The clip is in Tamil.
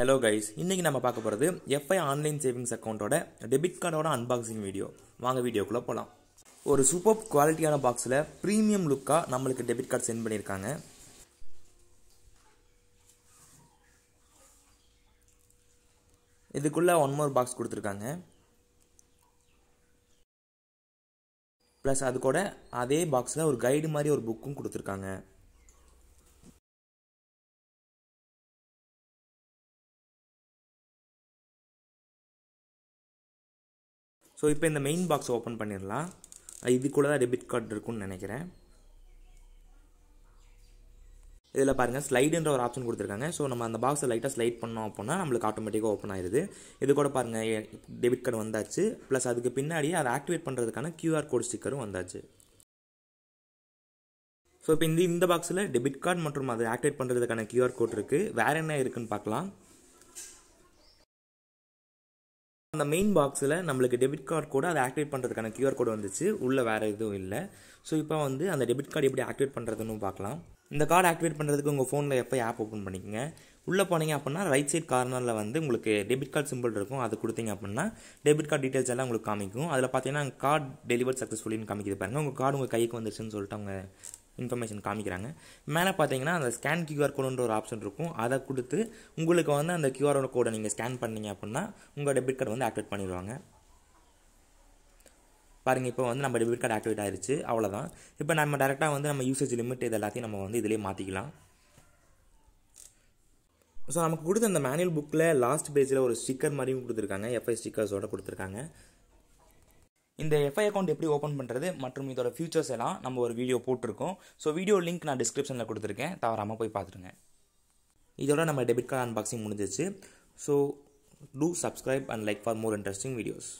ஹலோ கைஸ் இன்றைக்கி நம்ம பார்க்க போகிறது எஃப்ஐ ஆன்லைன் சேவிங்ஸ் அக்கௌண்ட்டோட டெபிட் கார்டோட அன்பாக்சிங் வீடியோ வாங்க வீடியோக்குள்ளே போகலாம் ஒரு சூப்பர் குவாலிட்டியான பாக்ஸில் ப்ரீமியம் லுக்காக நம்மளுக்கு டெபிட் கார்டு சென்ட் பண்ணியிருக்காங்க இதுக்குள்ளே ஒன் மோர் பாக்ஸ் கொடுத்துருக்காங்க ப்ளஸ் அது கூட அதே பாக்ஸில் ஒரு கைடு மாதிரி ஒரு புக்கும் கொடுத்துருக்காங்க ஸோ இப்போ இந்த மெயின் பாக்ஸ் ஓப்பன் பண்ணிடலாம் இது கூட தான் டெபிட் கார்டு இருக்குன்னு நினைக்கிறேன் இதில் பாருங்கள் ஸ்லைடுன்ற ஒரு ஆப்ஷன் கொடுத்துருக்காங்க ஸோ நம்ம அந்த பாக்ஸை லைட்டாக ஸ்லைட் பண்ணோம் அப்படின்னா நம்மளுக்கு ஆட்டோமேட்டிக்காக ஓப்பன் ஆயிடுது இது கூட பாருங்கள் டெபிட் கார்டு வந்தாச்சு ப்ளஸ் அதுக்கு பின்னாடியே அதை ஆக்டிவேட் பண்ணுறதுக்கான கியூஆர் கோட் ஸ்டிக்கரும் வந்தாச்சு ஸோ இப்போ இந்த இந்த பாக்ஸில் டெபிட் கார்டு மற்றும் அதை ஆக்டிவேட் பண்ணுறதுக்கான கியூஆர் கோட் இருக்குது வேறு என்ன இருக்குதுன்னு பார்க்கலாம் அந்த மெயின் பாக்ஸில் நம்மளுக்கு டெபிட் கார்டு கூட அதை ஆக்டிவேட் பண்ணுறதுக்கான கியூஆர் கோடு வந்துச்சு உள்ளே வேறு எதுவும் இல்லை ஸோ இப்போ வந்து அந்த டெபிட் கார்டு எப்படி ஆக்டிவேட் பண்ணுறதுன்னு பார்க்கலாம் இந்த கார்டு ஆக்டிவேட் பண்ணுறதுக்கு உங்கள் ஃபோனில் எப்போ ஆப் ஓப்பன் பண்ணிக்கங்க உள்ளே போனீங்க அப்படின்னா ரைட் சைட் கார்னரில் வந்து உங்களுக்கு டெபிட் கார்டு சிம்பிள் இருக்கும் அது கொடுத்தீங்க அப்படின்னா டெபிட் கார்டு டீட்டெயில்ஸ் எல்லாம் உங்களுக்கு காமிக்கும் அதில் பார்த்தீங்கன்னா கார்டு டெலிவர் சக்ஸஸ்ஃபுல்லின்னு காமிக்கிது பாருங்கள் உங்கள் கார்டு உங்கள் கைக்கு வந்துருச்சுன்னு சொல்லிட்டு அவங்க இன்ஃபர்மேஷன் காமிக்கிறாங்க மேலே பார்த்தீங்கன்னா அந்த ஸ்கேன் கியூஆர் கோடுன்ற ஒரு ஆப்ஷன் இருக்கும் அதை கொடுத்து உங்களுக்கு வந்து அந்த கியூஆர் கோடை நீங்கள் ஸ்கேன் பண்ணீங்க அப்படின்னா உங்கள் டெபிட் கார்டு வந்து ஆக்டிவேட் பண்ணிடுவாங்க பாருங்கள் இப்போ வந்து நம்ம டெபிட் கார்டு ஆக்டிவேட் ஆயிடுச்சு அவ்வளோதான் இப்போ நம்ம டேரெக்டாக வந்து நம்ம யூசேஜ் லிமிட் இது எல்லாத்தையும் நம்ம வந்து இதிலே மாற்றிக்கலாம் ஸோ நமக்கு கொடுத்த அந்த மேனுவல் புக்கில் லாஸ்ட் பேஜில் ஒரு ஸ்டிக்கர் மாதிரியும் கொடுத்துருக்காங்க எஃப்ஐ ஸ்டிக்கர்ஸோட கொடுத்துருக்காங்க இந்த எஃப்ஐ அக்கௌண்ட் எப்படி ஓப்பன் பண்ணுறது மற்றும் இதோட ஃபியூச்சர்ஸ் எல்லாம் நம்ம ஒரு வீடியோ போட்டிருக்கோம் ஸோ வீடியோ லிங்க் நான் டிஸ்கிரிப்ஷனில் கொடுத்துருக்கேன் தவறாமல் போய் பார்த்துருங்க இதோட நம்ம டெபிட் கார்டு அன்பாக்சிங் முடிஞ்சிச்சு so do subscribe and like for more interesting videos